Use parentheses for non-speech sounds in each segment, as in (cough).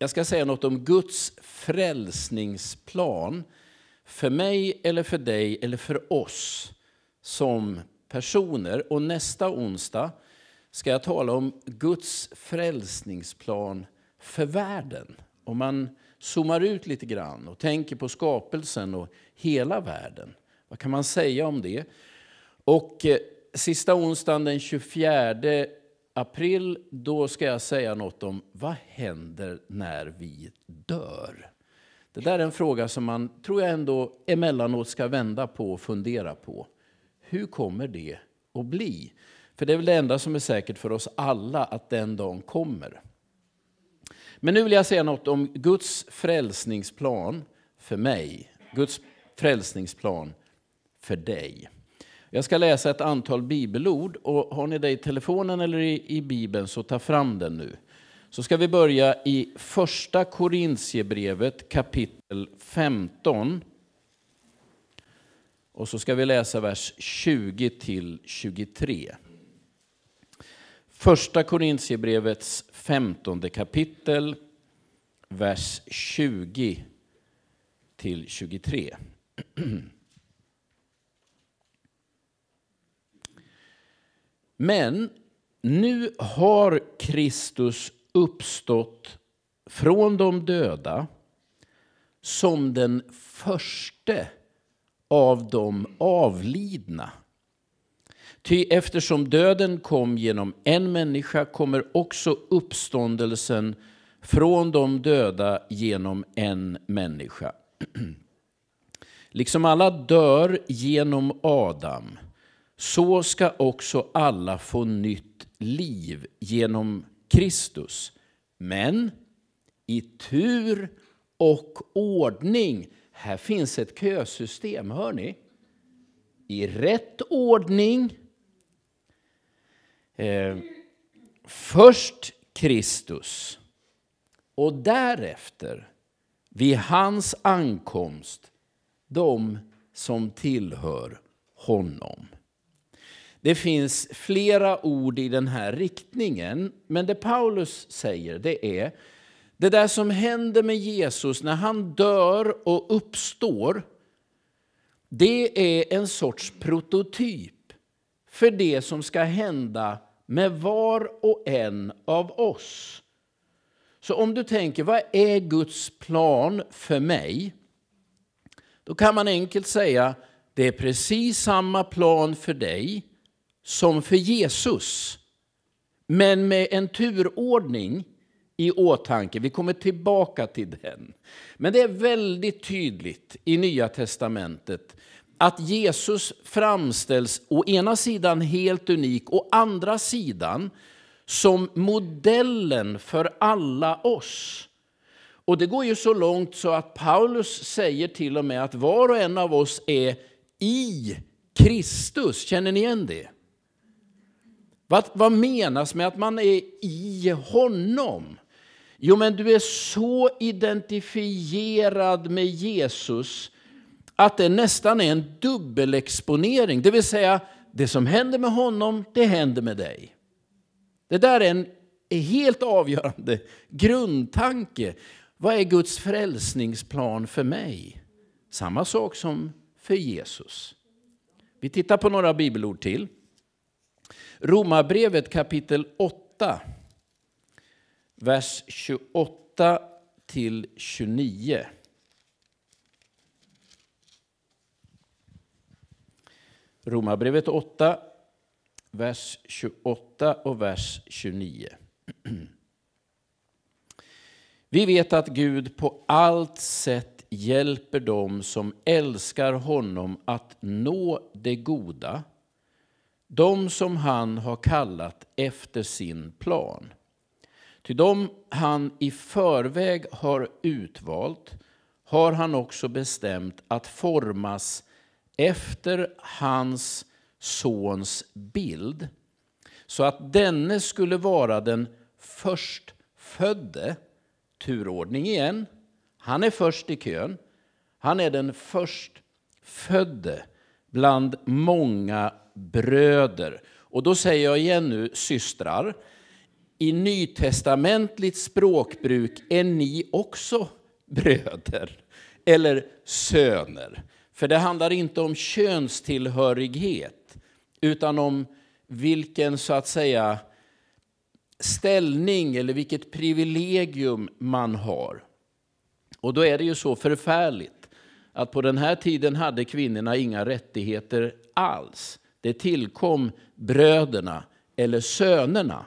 Jag ska säga något om Guds frälsningsplan för mig, eller för dig eller för oss som personer. Och Nästa onsdag ska jag tala om Guds frälsningsplan för världen. Om man zoomar ut lite grann och tänker på skapelsen och hela världen. Vad kan man säga om det? Och eh, sista onsdagen den 24 april, då ska jag säga något om vad händer när vi dör? Det där är en fråga som man, tror jag ändå, emellanåt ska vända på och fundera på. Hur kommer det att bli? För det är väl det enda som är säkert för oss alla, att den dagen kommer. Men nu vill jag säga något om Guds frälsningsplan för mig. Guds frälsningsplan för dig. Jag ska läsa ett antal bibelord och har ni det i telefonen eller i, i bibeln så ta fram den nu. Så ska vi börja i första Korintierbrevet kapitel 15. Och så ska vi läsa vers 20 till 23. Första Korintierbrevets 15 kapitel, vers 20 till 23. (clears throat) Men nu har Kristus uppstått från de döda som den förste av de avlidna. Ty eftersom döden kom genom en människa kommer också uppståndelsen från de döda genom en människa. (clears throat) Liksom alla dör genom Adam så ska också alla få nytt liv genom Kristus. Men i tur och ordning. Här finns ett kösystem, hör ni? I rätt ordning. Eh, först Kristus och därefter, vid hans ankomst, de som tillhör honom. Det finns flera ord i den här riktningen, men det Paulus säger det är det där som händer med Jesus när han dör och uppstår det är en sorts prototyp för det som ska hända med var och en av oss. Så om du tänker, vad är Guds plan för mig? Då kan man enkelt säga, det är precis samma plan för dig som för Jesus, men med en turordning i åtanke. Vi kommer tillbaka till den. Men det är väldigt tydligt i Nya testamentet att Jesus framställs å ena sidan helt unik, å andra sidan som modellen för alla oss. Och Det går ju så långt så att Paulus säger till och med att var och en av oss är i Kristus. Känner ni igen det? Vad, vad menas med att man är i honom? Jo, men du är så identifierad med Jesus att det nästan är en dubbelexponering. Det vill säga, det som händer med honom, det händer med dig. Det där är en helt avgörande grundtanke. Vad är Guds frälsningsplan för mig? Samma sak som för Jesus. Vi tittar på några bibelord till. Romarbrevet kapitel 8, vers 28 till 29. Romarbrevet 8, vers 28 och vers 29. (clears throat) Vi vet att Gud på allt sätt hjälper dem som älskar honom att nå det goda de som han har kallat efter sin plan. Till dem han i förväg har utvalt har han också bestämt att formas efter hans sons bild så att denne skulle vara den förstfödde, turordning igen. Han är först i kön. Han är den förstfödde bland många bröder. Och då säger jag igen nu systrar. I nytestamentligt språkbruk är ni också bröder eller söner. För det handlar inte om könstillhörighet utan om vilken så att säga ställning eller vilket privilegium man har. Och då är det ju så förfärligt att på den här tiden hade kvinnorna inga rättigheter alls. Det tillkom bröderna eller sönerna.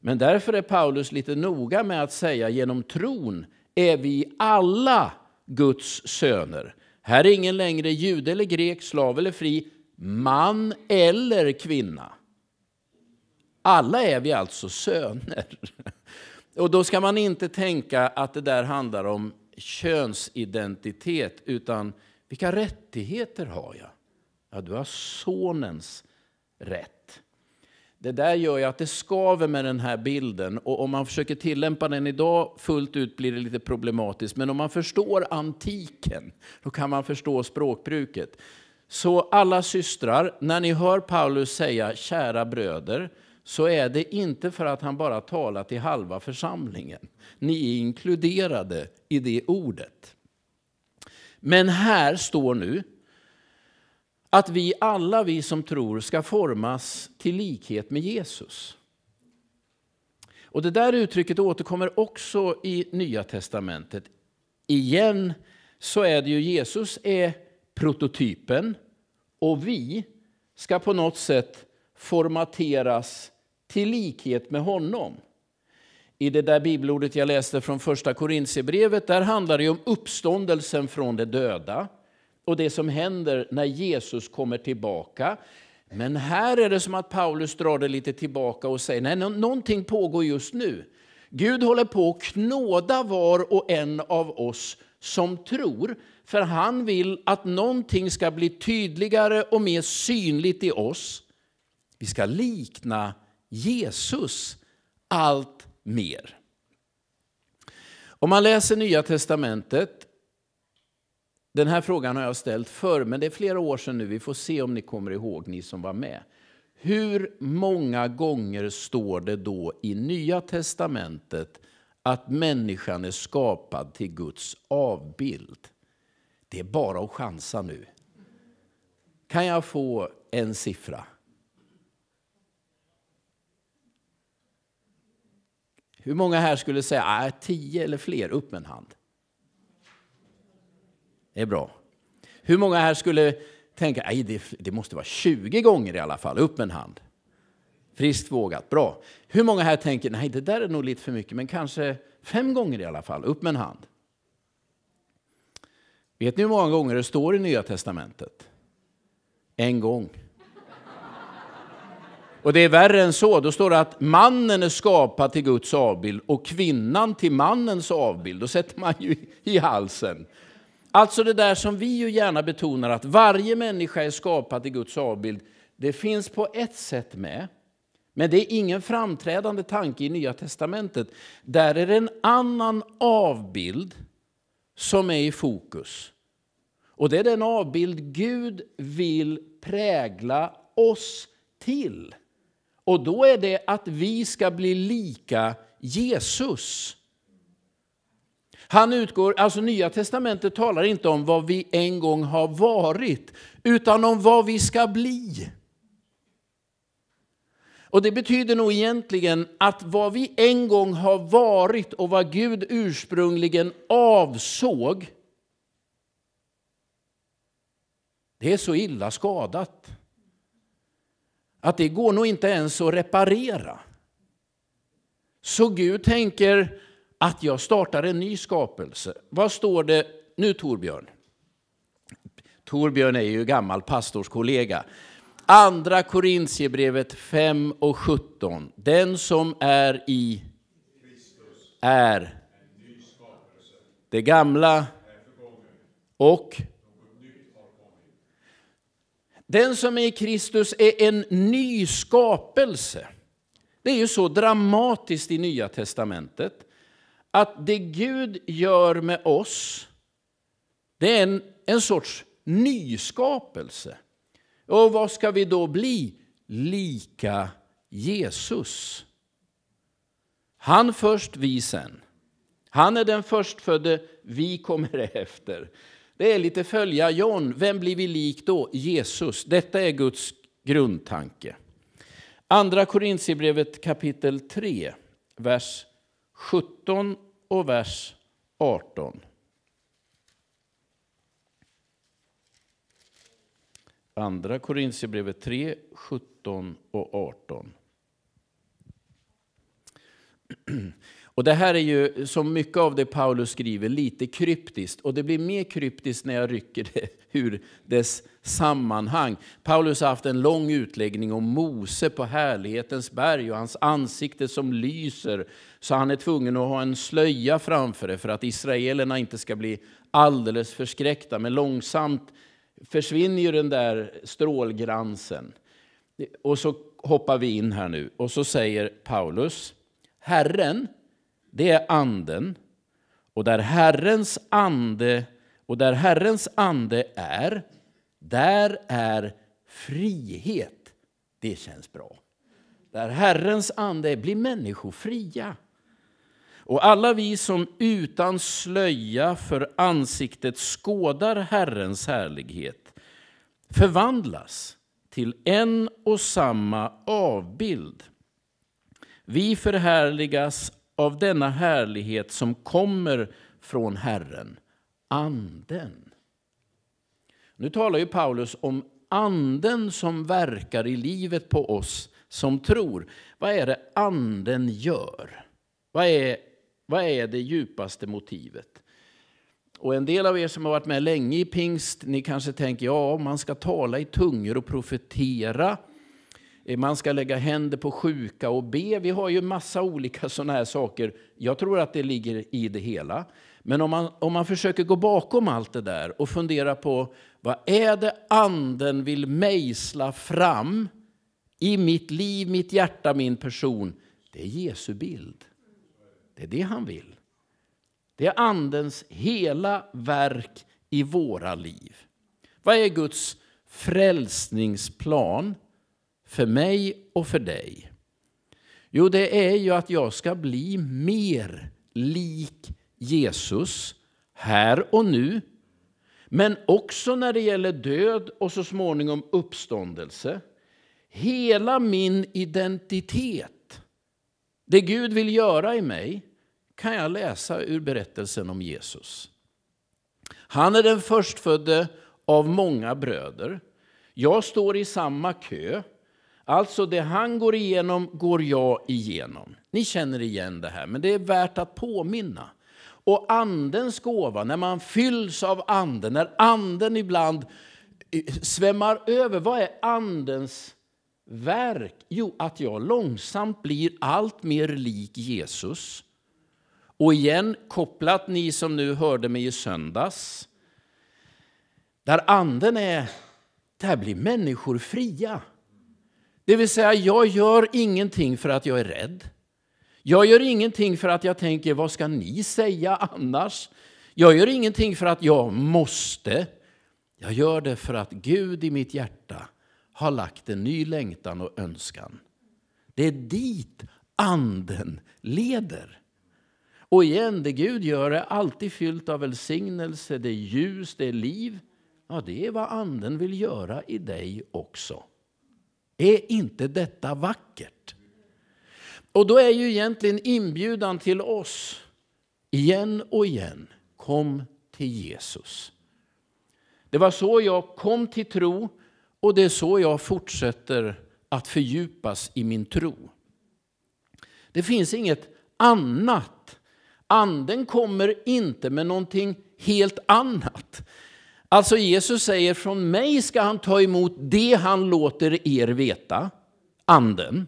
Men därför är Paulus lite noga med att säga genom tron är vi alla Guds söner. Här är ingen längre jude eller grek, slav eller fri, man eller kvinna. Alla är vi alltså söner. (laughs) Och då ska man inte tänka att det där handlar om könsidentitet utan vilka rättigheter har jag? Ja, du har sonens rätt. Det där gör ju att det skaver med den här bilden och om man försöker tillämpa den idag fullt ut blir det lite problematiskt. Men om man förstår antiken, då kan man förstå språkbruket. Så alla systrar, när ni hör Paulus säga kära bröder, så är det inte för att han bara talar till halva församlingen. Ni är inkluderade i det ordet. Men här står nu att vi alla vi som tror ska formas till likhet med Jesus. Och Det där uttrycket återkommer också i Nya testamentet. Igen så är det ju Jesus är prototypen och vi ska på något sätt formateras till likhet med honom. I det där bibelordet jag läste från första Korintierbrevet, där handlar det om uppståndelsen från de döda och det som händer när Jesus kommer tillbaka. Men här är det som att Paulus drar det lite tillbaka och säger, nej, någonting pågår just nu. Gud håller på att knåda var och en av oss som tror, för han vill att någonting ska bli tydligare och mer synligt i oss. Vi ska likna Jesus allt mer. Om man läser Nya Testamentet, den här frågan har jag ställt förr, men det är flera år sedan nu, vi får se om ni kommer ihåg, ni som var med. Hur många gånger står det då i Nya Testamentet att människan är skapad till Guds avbild? Det är bara att chansa nu. Kan jag få en siffra? Hur många här skulle säga äh, tio eller fler? Upp med en hand. Det är bra. Hur många här skulle tänka att det, det måste vara 20 gånger i alla fall? Upp med en hand. Friskt vågat, bra. Hur många här tänker nej det där är nog lite för mycket, men kanske fem gånger i alla fall? Upp med en hand. Vet ni hur många gånger det står i Nya testamentet? En gång. Och det är värre än så. Då står det att mannen är skapad till Guds avbild och kvinnan till mannens avbild. Då sätter man ju i halsen. Alltså det där som vi ju gärna betonar att varje människa är skapad till Guds avbild. Det finns på ett sätt med. Men det är ingen framträdande tanke i Nya Testamentet. Där är det en annan avbild som är i fokus. Och det är den avbild Gud vill prägla oss till. Och då är det att vi ska bli lika Jesus. Han utgår, alltså Nya Testamentet talar inte om vad vi en gång har varit, utan om vad vi ska bli. Och det betyder nog egentligen att vad vi en gång har varit och vad Gud ursprungligen avsåg, det är så illa skadat att det går nog inte ens att reparera. Så Gud tänker att jag startar en ny skapelse. Vad står det nu Torbjörn? Torbjörn är ju gammal pastorskollega. Andra Korintierbrevet 5 och 17. Den som är i Kristus är det gamla och den som är i Kristus är en ny skapelse. Det är ju så dramatiskt i Nya testamentet att det Gud gör med oss det är en, en sorts nyskapelse. Och vad ska vi då bli? Lika Jesus. Han först, vi sen. Han är den förstfödde, vi kommer (laughs) efter. Det är lite följa John. Vem blir vi lik då? Jesus. Detta är Guds grundtanke. Andra Korintierbrevet kapitel 3, vers 17 och vers 18. Andra Korintierbrevet 3, 17 och 18. Och det här är ju, som mycket av det Paulus skriver, lite kryptiskt. Och det blir mer kryptiskt när jag rycker det (laughs) ur dess sammanhang. Paulus har haft en lång utläggning om Mose på härlighetens berg och hans ansikte som lyser. Så han är tvungen att ha en slöja framför det för att israelerna inte ska bli alldeles förskräckta. Men långsamt försvinner ju den där strålgransen. Och så hoppar vi in här nu och så säger Paulus, Herren, det är anden. Och där Herrens ande, och där Herrens ande är, där är frihet. Det känns bra. Där Herrens ande är, blir människor fria. Och alla vi som utan slöja för ansiktet skådar Herrens härlighet förvandlas till en och samma avbild. Vi förhärligas av denna härlighet som kommer från Herren, Anden. Nu talar ju Paulus om Anden som verkar i livet på oss som tror. Vad är det Anden gör? Vad är, vad är det djupaste motivet? Och en del av er som har varit med länge i pingst, ni kanske tänker ja, man ska tala i tungor och profetera man ska lägga händer på sjuka och be. Vi har ju massa olika sådana här saker. Jag tror att det ligger i det hela. Men om man, om man försöker gå bakom allt det där och fundera på vad är det anden vill mejsla fram i mitt liv, mitt hjärta, min person? Det är Jesu bild. Det är det han vill. Det är andens hela verk i våra liv. Vad är Guds frälsningsplan? för mig och för dig? Jo, det är ju att jag ska bli mer lik Jesus här och nu, men också när det gäller död och så småningom uppståndelse. Hela min identitet, det Gud vill göra i mig, kan jag läsa ur berättelsen om Jesus. Han är den förstfödde av många bröder. Jag står i samma kö. Alltså det han går igenom går jag igenom. Ni känner igen det här, men det är värt att påminna. Och andens gåva, när man fylls av anden, när anden ibland eh, svämmar över. Vad är andens verk? Jo, att jag långsamt blir allt mer lik Jesus. Och igen, kopplat ni som nu hörde mig i söndags. Där anden är, där blir människor fria. Det vill säga, jag gör ingenting för att jag är rädd. Jag gör ingenting för att jag tänker, vad ska ni säga annars? Jag gör ingenting för att jag måste. Jag gör det för att Gud i mitt hjärta har lagt en ny längtan och önskan. Det är dit anden leder. Och igen, det Gud gör är alltid fyllt av välsignelse, det är ljus, det är liv. Ja, det är vad anden vill göra i dig också. Är inte detta vackert? Och då är ju egentligen inbjudan till oss igen och igen. Kom till Jesus. Det var så jag kom till tro och det är så jag fortsätter att fördjupas i min tro. Det finns inget annat. Anden kommer inte med någonting helt annat. Alltså Jesus säger från mig ska han ta emot det han låter er veta, anden.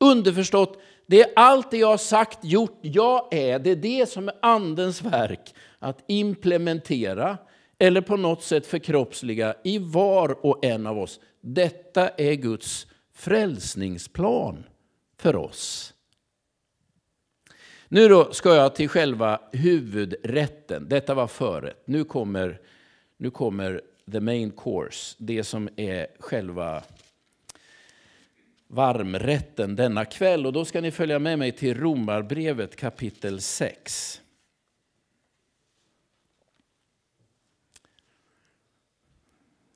Underförstått, det är allt det jag har sagt, gjort, jag är. Det är det som är andens verk att implementera eller på något sätt förkroppsliga i var och en av oss. Detta är Guds frälsningsplan för oss. Nu då ska jag till själva huvudrätten. Detta var förrätt. Nu kommer nu kommer the main course, det som är själva varmrätten denna kväll. Och då ska ni följa med mig till Romarbrevet kapitel 6.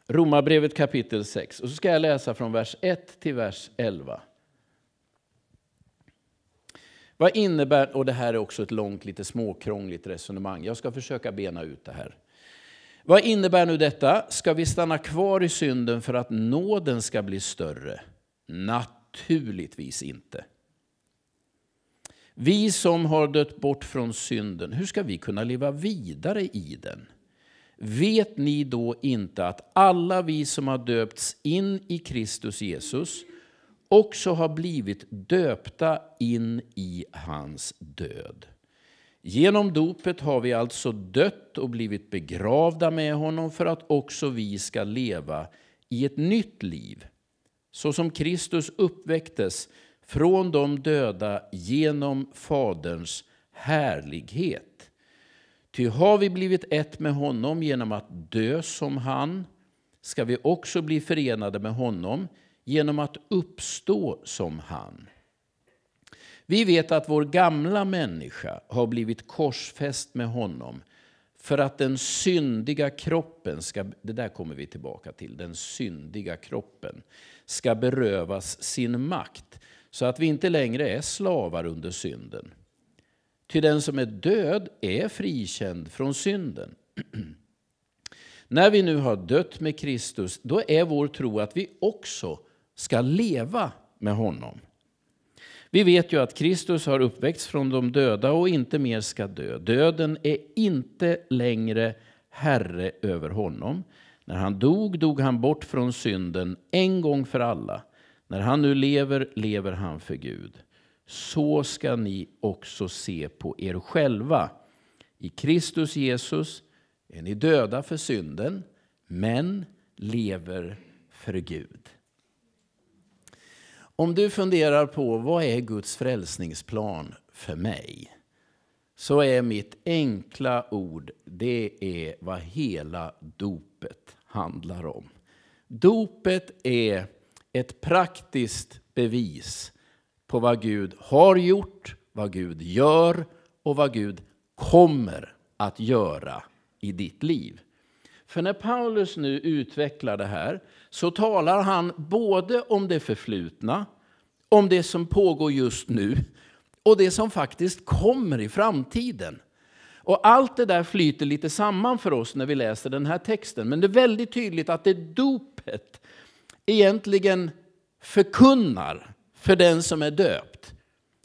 Romarbrevet kapitel 6. Och så ska jag läsa från vers 1 till vers 11. Vad innebär, och det här är också ett långt, lite småkrångligt resonemang. Jag ska försöka bena ut det här. Vad innebär nu detta? Ska vi stanna kvar i synden för att nåden ska bli större? Naturligtvis inte. Vi som har dött bort från synden, hur ska vi kunna leva vidare i den? Vet ni då inte att alla vi som har döpts in i Kristus Jesus också har blivit döpta in i hans död? Genom dopet har vi alltså dött och blivit begravda med honom för att också vi ska leva i ett nytt liv. Så som Kristus uppväcktes från de döda genom Faderns härlighet. Ty har vi blivit ett med honom genom att dö som han ska vi också bli förenade med honom genom att uppstå som han. Vi vet att vår gamla människa har blivit korsfäst med honom för att den syndiga kroppen ska, det där kommer vi tillbaka till, den syndiga kroppen ska berövas sin makt så att vi inte längre är slavar under synden. Ty den som är död är frikänd från synden. (clears throat) När vi nu har dött med Kristus, då är vår tro att vi också ska leva med honom. Vi vet ju att Kristus har uppväckts från de döda och inte mer ska dö. Döden är inte längre herre över honom. När han dog, dog han bort från synden en gång för alla. När han nu lever, lever han för Gud. Så ska ni också se på er själva. I Kristus Jesus är ni döda för synden, men lever för Gud. Om du funderar på vad är Guds frälsningsplan för mig? Så är mitt enkla ord, det är vad hela dopet handlar om. Dopet är ett praktiskt bevis på vad Gud har gjort, vad Gud gör och vad Gud kommer att göra i ditt liv. För när Paulus nu utvecklar det här så talar han både om det förflutna, om det som pågår just nu och det som faktiskt kommer i framtiden. Och allt det där flyter lite samman för oss när vi läser den här texten. Men det är väldigt tydligt att det dopet egentligen förkunnar för den som är döpt.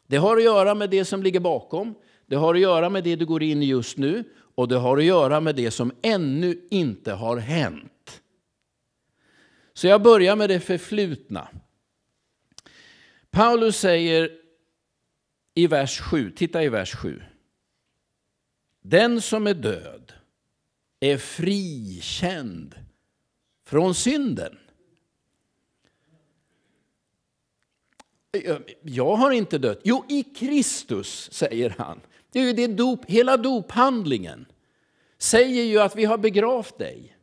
Det har att göra med det som ligger bakom. Det har att göra med det du går in i just nu. Och det har att göra med det som ännu inte har hänt. Så jag börjar med det förflutna. Paulus säger i vers 7, titta i vers 7. Den som är död är frikänd från synden. Jag har inte dött. Jo, i Kristus, säger han. Det är ju det dop, hela dophandlingen säger ju att vi har begravt dig.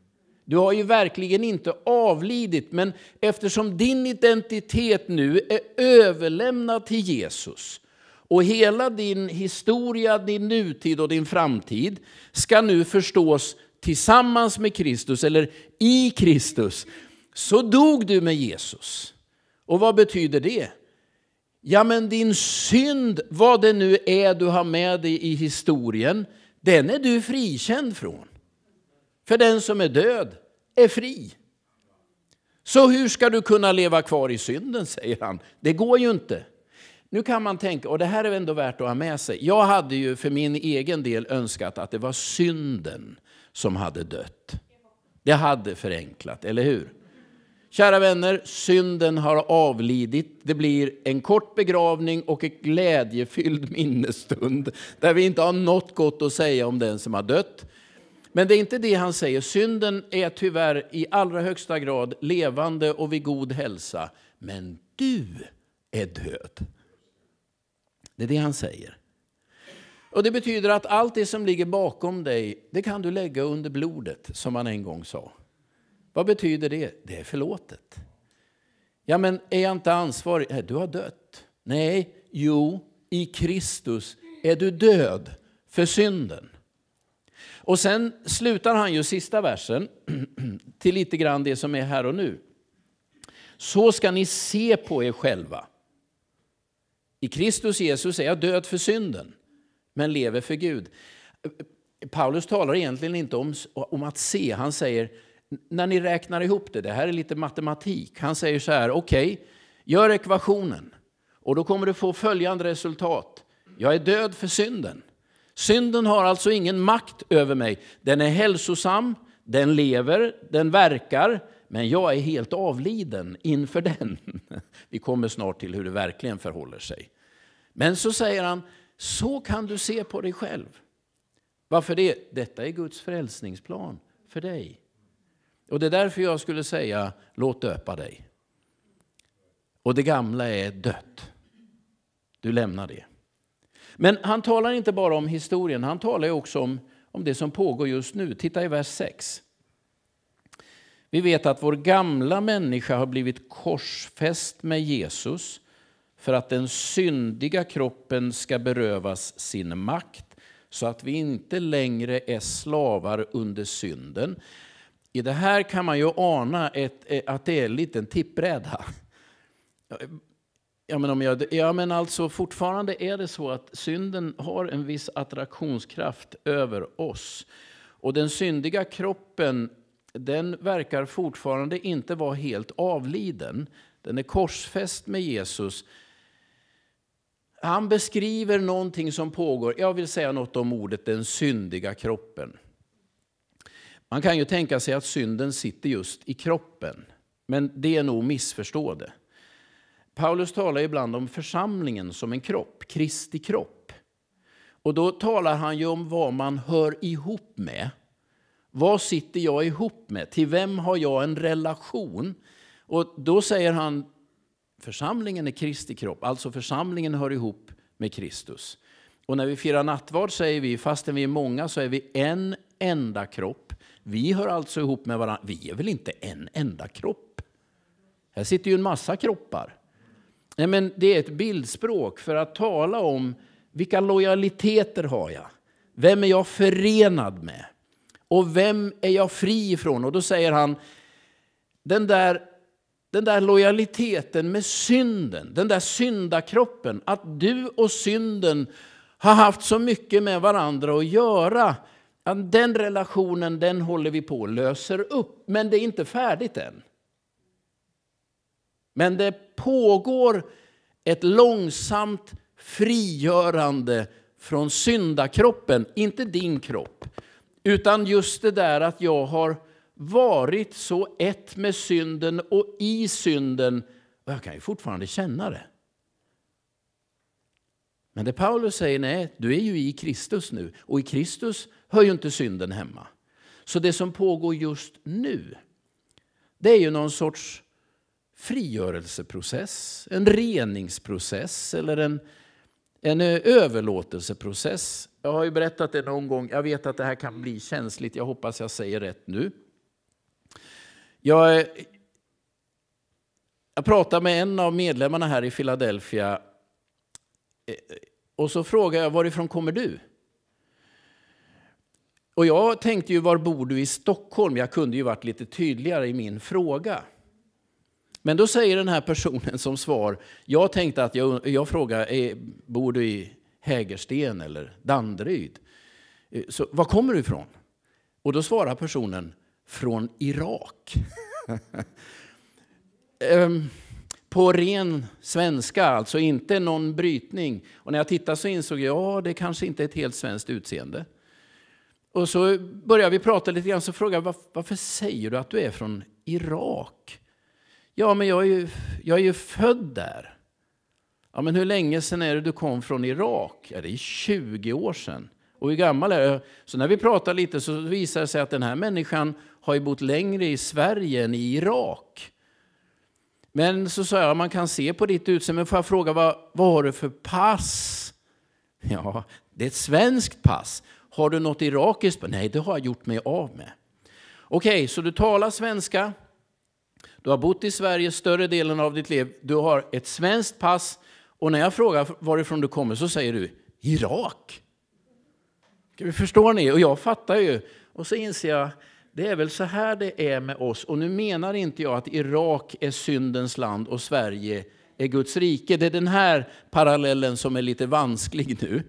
Du har ju verkligen inte avlidit, men eftersom din identitet nu är överlämnad till Jesus och hela din historia, din nutid och din framtid ska nu förstås tillsammans med Kristus, eller i Kristus, så dog du med Jesus. Och vad betyder det? Ja, men din synd, vad det nu är du har med dig i historien, den är du frikänd från. För den som är död är fri. Så hur ska du kunna leva kvar i synden, säger han. Det går ju inte. Nu kan man tänka, och det här är ändå värt att ha med sig. Jag hade ju för min egen del önskat att det var synden som hade dött. Det hade förenklat, eller hur? Kära vänner, synden har avlidit. Det blir en kort begravning och en glädjefylld minnesstund där vi inte har något gott att säga om den som har dött. Men det är inte det han säger. Synden är tyvärr i allra högsta grad levande och vid god hälsa. Men du är död. Det är det han säger. Och Det betyder att allt det som ligger bakom dig det kan du lägga under blodet, som han en gång sa. Vad betyder det? Det är förlåtet. Ja, men är jag inte ansvarig? Nej, du har dött. Nej, jo, i Kristus är du död för synden. Och sen slutar han ju sista versen (clears throat) till lite grann det som är här och nu. Så ska ni se på er själva. I Kristus Jesus är jag död för synden, men lever för Gud. Paulus talar egentligen inte om, om att se, han säger när ni räknar ihop det, det här är lite matematik. Han säger så här, okej, okay, gör ekvationen och då kommer du få följande resultat. Jag är död för synden. Synden har alltså ingen makt över mig. Den är hälsosam, den lever, den verkar, men jag är helt avliden inför den. (laughs) Vi kommer snart till hur det verkligen förhåller sig. Men så säger han, så kan du se på dig själv. Varför det? Detta är Guds frälsningsplan för dig. Och det är därför jag skulle säga, låt döpa dig. Och det gamla är dött. Du lämnar det. Men han talar inte bara om historien, han talar också om, om det som pågår just nu. Titta i vers 6. Vi vet att vår gamla människa har blivit korsfäst med Jesus för att den syndiga kroppen ska berövas sin makt så att vi inte längre är slavar under synden. I det här kan man ju ana ett, eh, att det är en liten tippbräda. Ja men, om jag, ja, men alltså fortfarande är det så att synden har en viss attraktionskraft över oss. Och den syndiga kroppen, den verkar fortfarande inte vara helt avliden. Den är korsfäst med Jesus. Han beskriver någonting som pågår. Jag vill säga något om ordet den syndiga kroppen. Man kan ju tänka sig att synden sitter just i kroppen, men det är nog missförstående. Paulus talar ibland om församlingen som en kropp, Kristi kropp. Och då talar han ju om vad man hör ihop med. Vad sitter jag ihop med? Till vem har jag en relation? Och då säger han församlingen är Kristi kropp, alltså församlingen hör ihop med Kristus. Och när vi firar nattvard säger vi, fastän vi är många så är vi en enda kropp vi hör alltså ihop med varandra. Vi är väl inte en enda kropp? Här sitter ju en massa kroppar. Nej, men det är ett bildspråk för att tala om vilka lojaliteter har jag? Vem är jag förenad med? Och vem är jag fri ifrån? Och då säger han, den där, den där lojaliteten med synden, den där syndakroppen, att du och synden har haft så mycket med varandra att göra den relationen den håller vi på och löser upp, men det är inte färdigt än. Men det pågår ett långsamt frigörande från syndakroppen, inte din kropp. Utan just det där att jag har varit så ett med synden och i synden. Och jag kan ju fortfarande känna det. Men det Paulus säger, nej, du är ju i Kristus nu. Och i Kristus hör ju inte synden hemma. Så det som pågår just nu, det är ju någon sorts frigörelseprocess, en reningsprocess eller en, en eh, överlåtelseprocess. Jag har ju berättat det någon gång, jag vet att det här kan bli känsligt, jag hoppas jag säger rätt nu. Jag, eh, jag pratade med en av medlemmarna här i Philadelphia eh, och så frågade jag varifrån kommer du? Och jag tänkte ju, var bor du i Stockholm? Jag kunde ju varit lite tydligare i min fråga. Men då säger den här personen som svar, jag tänkte att jag, jag frågar, eh, bor du i Hägersten eller Danderyd? Eh, så, var kommer du ifrån? Och då svarar personen, från Irak. um, (laughs) på ren svenska, alltså inte någon brytning. Och när jag tittade så insåg jag, ja det kanske inte är ett helt svenskt utseende. Och så börjar vi prata lite grann, så frågar jag varför säger du att du är från Irak? Ja, men jag är ju, jag är ju född där. Ja, men hur länge sedan är det du kom från Irak? Ja, det är 20 år sedan. Och hur gammal är jag? Så när vi pratar lite så visar det sig att den här människan har ju bott längre i Sverige än i Irak. Men så sa jag, man kan se på ditt utseende, men får jag fråga, vad, vad har du för pass? (laughs) Ja, det är ett svenskt pass. Har du något irakiskt? Nej, det har jag gjort mig av med. Okej, okay, så du talar svenska. Du har bott i Sverige större delen av ditt liv. Du har ett svenskt pass. Och när jag frågar varifrån du kommer så säger du Irak. Förstår ni? Och jag fattar ju. Och så inser jag, det är väl så här det är med oss. Och nu menar inte jag att Irak är syndens land och Sverige är Guds rike. Det är den här parallellen som är lite vansklig nu.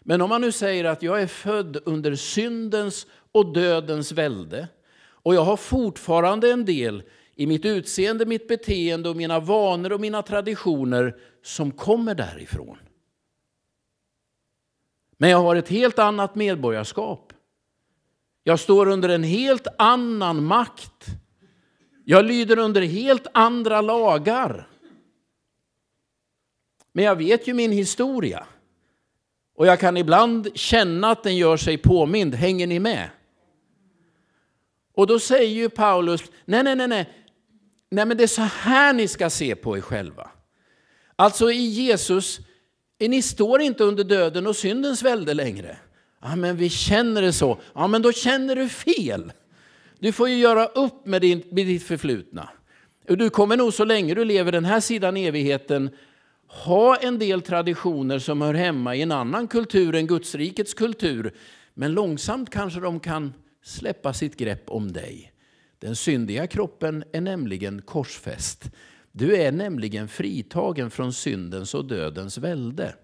Men om man nu säger att jag är född under syndens och dödens välde och jag har fortfarande en del i mitt utseende, mitt beteende och mina vanor och mina traditioner som kommer därifrån. Men jag har ett helt annat medborgarskap. Jag står under en helt annan makt. Jag lyder under helt andra lagar. Men jag vet ju min historia. Och jag kan ibland känna att den gör sig påmind. Hänger ni med? Och då säger ju Paulus, nej, nej, nej, nej, nej, men det är så här ni ska se på er själva. Alltså i Jesus, eh, ni står inte under döden och syndens välde längre. Ja, men vi känner det så. Ja, men då känner du fel. Du får ju göra upp med, din, med ditt förflutna. Och du kommer nog så länge du lever den här sidan evigheten ha en del traditioner som hör hemma i en annan kultur än Gudsrikets kultur. Men långsamt kanske de kan släppa sitt grepp om dig. Den syndiga kroppen är nämligen korsfäst. Du är nämligen fritagen från syndens och dödens välde.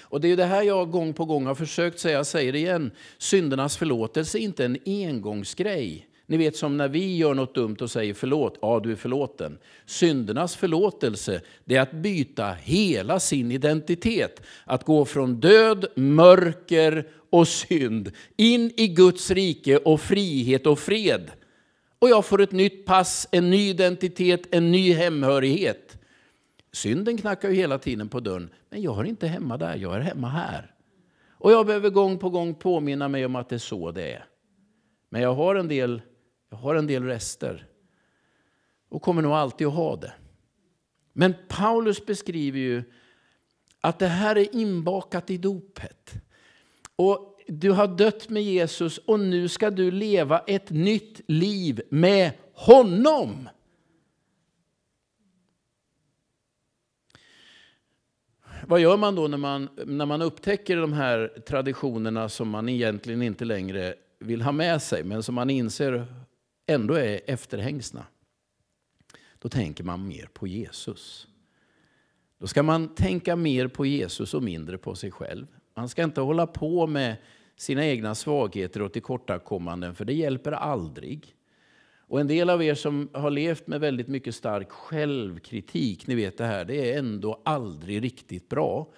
Och Det är det här jag gång på gång har försökt säga, jag säger det igen. Syndernas förlåtelse är inte en engångsgrej. Ni vet som när vi gör något dumt och säger förlåt, ja du är förlåten. Syndernas förlåtelse, det är att byta hela sin identitet. Att gå från död, mörker och synd in i Guds rike och frihet och fred. Och jag får ett nytt pass, en ny identitet, en ny hemhörighet. Synden knackar ju hela tiden på dörren, men jag hör inte hemma där, jag är hemma här. Och jag behöver gång på gång påminna mig om att det är så det är. Men jag har en del jag har en del rester och kommer nog alltid att ha det. Men Paulus beskriver ju att det här är inbakat i dopet. Och du har dött med Jesus och nu ska du leva ett nytt liv med honom. Vad gör man då när man, när man upptäcker de här traditionerna som man egentligen inte längre vill ha med sig, men som man inser ändå är efterhängsna, då tänker man mer på Jesus. Då ska man tänka mer på Jesus och mindre på sig själv. Man ska inte hålla på med sina egna svagheter och tillkortakommanden, för det hjälper aldrig. Och en del av er som har levt med väldigt mycket stark självkritik, ni vet det här, det är ändå aldrig riktigt bra.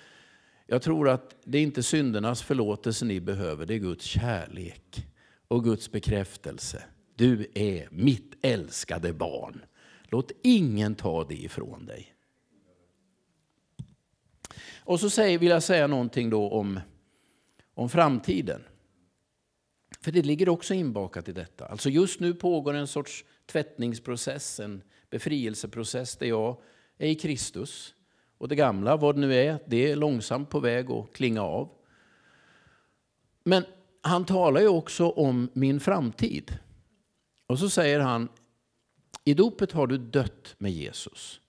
Jag tror att det är inte syndernas förlåtelse ni behöver, det är Guds kärlek och Guds bekräftelse. Du är mitt älskade barn. Låt ingen ta det ifrån dig. Och så säger, vill jag säga någonting då om, om framtiden. För det ligger också inbakat i detta. Alltså just nu pågår en sorts tvättningsprocess, en befrielseprocess där jag är i Kristus. Och det gamla, vad det nu är, det är långsamt på väg att klinga av. Men han talar ju också om min framtid. Och så säger han, i dopet har du dött med Jesus.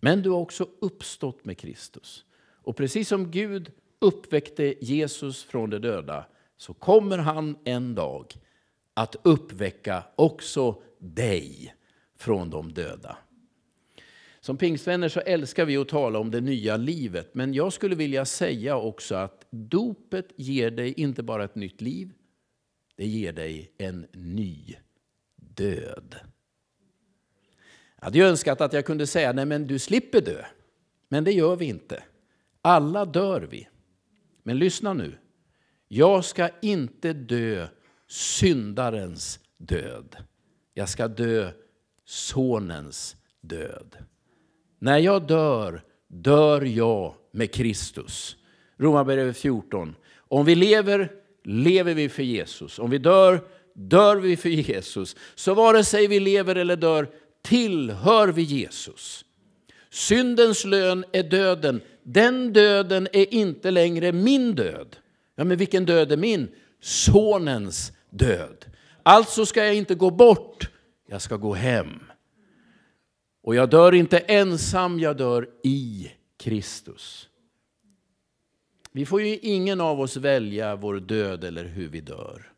Men du har också uppstått med Kristus. Och precis som Gud uppväckte Jesus från de döda så kommer han en dag att uppväcka också dig från de döda. Som pingstvänner så älskar vi att tala om det nya livet, men jag skulle vilja säga också att dopet ger dig inte bara ett nytt liv, det ger dig en ny död. Jag hade ju önskat att jag kunde säga, nej men du slipper dö. Men det gör vi inte. Alla dör vi. Men lyssna nu. Jag ska inte dö syndarens död. Jag ska dö sonens död. När jag dör, dör jag med Kristus. Romarbrevet 14. Om vi lever, lever vi för Jesus. Om vi dör, Dör vi för Jesus, så vare sig vi lever eller dör, tillhör vi Jesus. Syndens lön är döden. Den döden är inte längre min död. Ja, men vilken död är min? Sonens död. Alltså ska jag inte gå bort, jag ska gå hem. Och jag dör inte ensam, jag dör i Kristus. Vi får ju ingen av oss välja vår död eller hur vi dör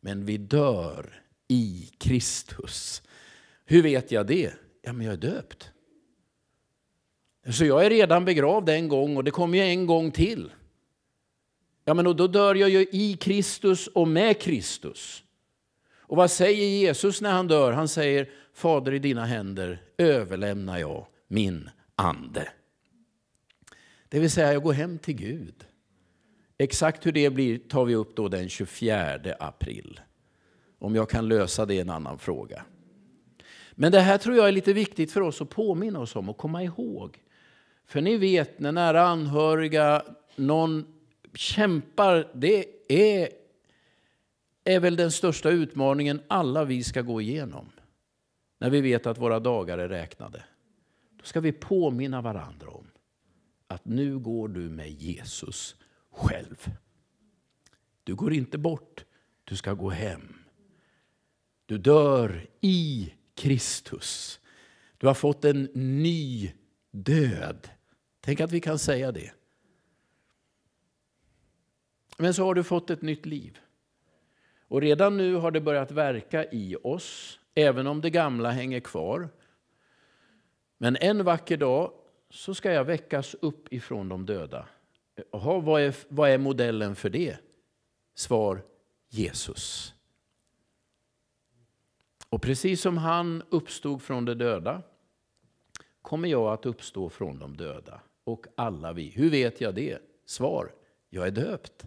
men vi dör i Kristus. Hur vet jag det? Ja, men jag är döpt. Så jag är redan begravd en gång och det kommer ju en gång till. Ja, men då dör jag ju i Kristus och med Kristus. Och vad säger Jesus när han dör? Han säger Fader i dina händer överlämnar jag min ande. Det vill säga jag går hem till Gud. Exakt hur det blir tar vi upp då den 24 april. Om jag kan lösa det är en annan fråga. Men det här tror jag är lite viktigt för oss att påminna oss om och komma ihåg. För ni vet, när nära anhöriga, någon kämpar, det är, är väl den största utmaningen alla vi ska gå igenom. När vi vet att våra dagar är räknade. Då ska vi påminna varandra om att nu går du med Jesus själv. Du går inte bort, du ska gå hem. Du dör i Kristus. Du har fått en ny död. Tänk att vi kan säga det. Men så har du fått ett nytt liv. Och redan nu har det börjat verka i oss, även om det gamla hänger kvar. Men en vacker dag så ska jag väckas upp ifrån de döda. Aha, vad, är, vad är modellen för det? Svar Jesus. Och precis som han uppstod från de döda kommer jag att uppstå från de döda och alla vi. Hur vet jag det? Svar, jag är döpt.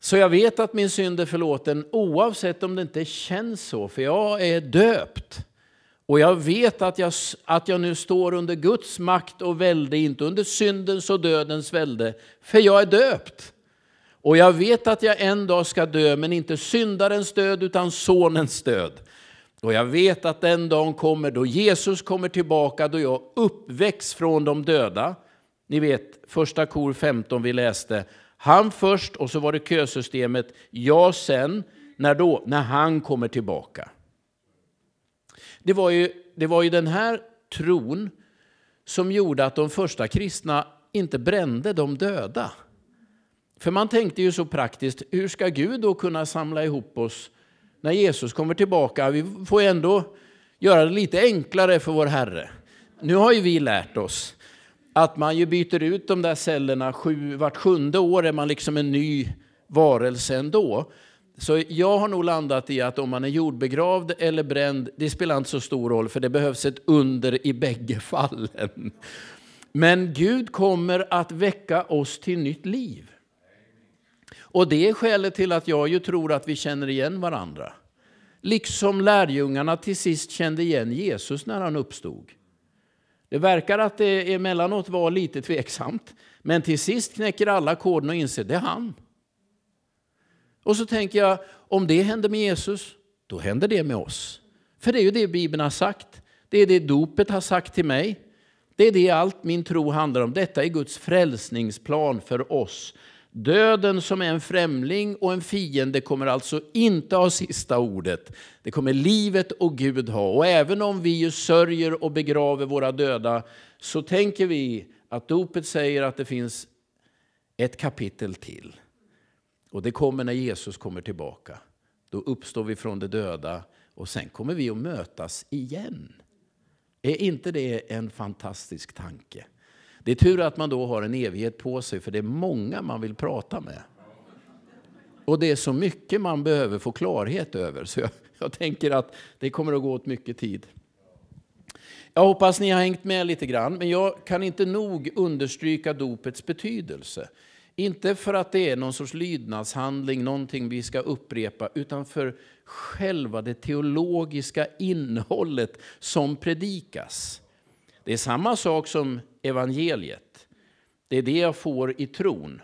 Så jag vet att min synd är förlåten oavsett om det inte känns så, för jag är döpt. Och jag vet att jag, att jag nu står under Guds makt och välde, inte under syndens och dödens välde, för jag är döpt. Och jag vet att jag en dag ska dö, men inte syndarens död utan sonens död. Och jag vet att den dagen kommer då Jesus kommer tillbaka, då jag uppväcks från de döda. Ni vet, första kor 15 vi läste. Han först och så var det kösystemet, jag sen. När då? När han kommer tillbaka. Det var ju, det var ju den här tron som gjorde att de första kristna inte brände de döda. För man tänkte ju så praktiskt, hur ska Gud då kunna samla ihop oss när Jesus kommer tillbaka? Vi får ju ändå göra det lite enklare för vår Herre. Nu har ju vi lärt oss att man ju byter ut de där cellerna sju, vart sjunde år är man liksom en ny varelse ändå. Så jag har nog landat i att om man är jordbegravd eller bränd, det spelar inte så stor roll för det behövs ett under i bägge (laughs) fallen. Men Gud kommer att väcka oss till nytt liv. Och det är skälet till att jag ju tror att vi känner igen varandra. Liksom lärjungarna till sist kände igen Jesus när han uppstod. Det verkar att det emellanåt var lite tveksamt, men till sist knäcker alla koden och inser att det är han. Och så tänker jag, om det händer med Jesus, då händer det med oss. För det är ju det Bibeln har sagt. Det är det dopet har sagt till mig. Det är det allt min tro handlar om. Detta är Guds frälsningsplan för oss. Döden som är en främling och en fiende kommer alltså inte ha sista ordet. Det kommer livet och Gud ha. Och även om vi sörjer och begraver våra döda så tänker vi att dopet säger att det finns ett kapitel till. Och det kommer när Jesus kommer tillbaka. Då uppstår vi från de döda och sen kommer vi att mötas igen. Är inte det en fantastisk tanke? Det är tur att man då har en evighet på sig för det är många man vill prata med. Och det är så mycket man behöver få klarhet över så jag, jag tänker att det kommer att gå åt mycket tid. Jag hoppas ni har hängt med lite grann, men jag kan inte nog understryka dopets betydelse. Inte för att det är någon sorts lydnadshandling, någonting vi ska upprepa, utan för själva det teologiska innehållet som predikas. Det är samma sak som evangeliet. Det är det jag får i tron.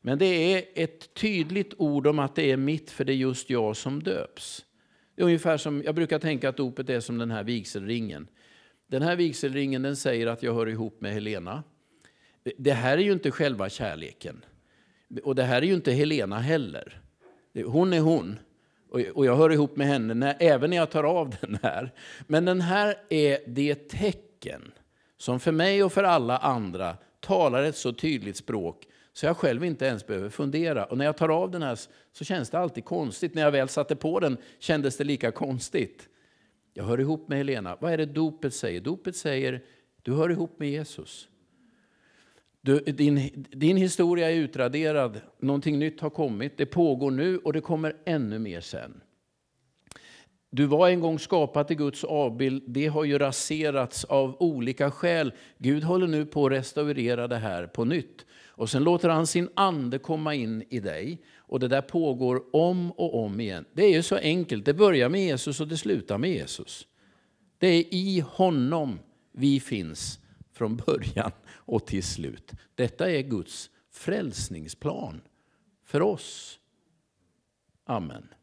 Men det är ett tydligt ord om att det är mitt, för det är just jag som döps. Det är ungefär som, jag brukar tänka att dopet är som den här vigselringen. Den här vigselringen den säger att jag hör ihop med Helena. Det här är ju inte själva kärleken. Och det här är ju inte Helena heller. Hon är hon. Och jag hör ihop med henne när, även när jag tar av (laughs) den här. Men den här är det tecken som för mig och för alla andra talar ett så tydligt språk så jag själv inte ens behöver fundera. Och när jag tar av den här så känns det alltid konstigt. När jag väl satte på den kändes det lika konstigt. Jag hör ihop med Helena. Vad är det dopet säger? Dopet säger, du hör ihop med Jesus. Du, din, din historia är utraderad, någonting nytt har kommit, det pågår nu och det kommer ännu mer sen. Du var en gång skapad i Guds avbild, det har ju raserats av olika skäl. Gud håller nu på att restaurera det här på nytt. Och sen låter han sin ande komma in i dig. Och det där pågår om och om igen. Det är ju så enkelt, det börjar med Jesus och det slutar med Jesus. Det är i honom vi finns från början och till slut. Detta är Guds frälsningsplan för oss. Amen.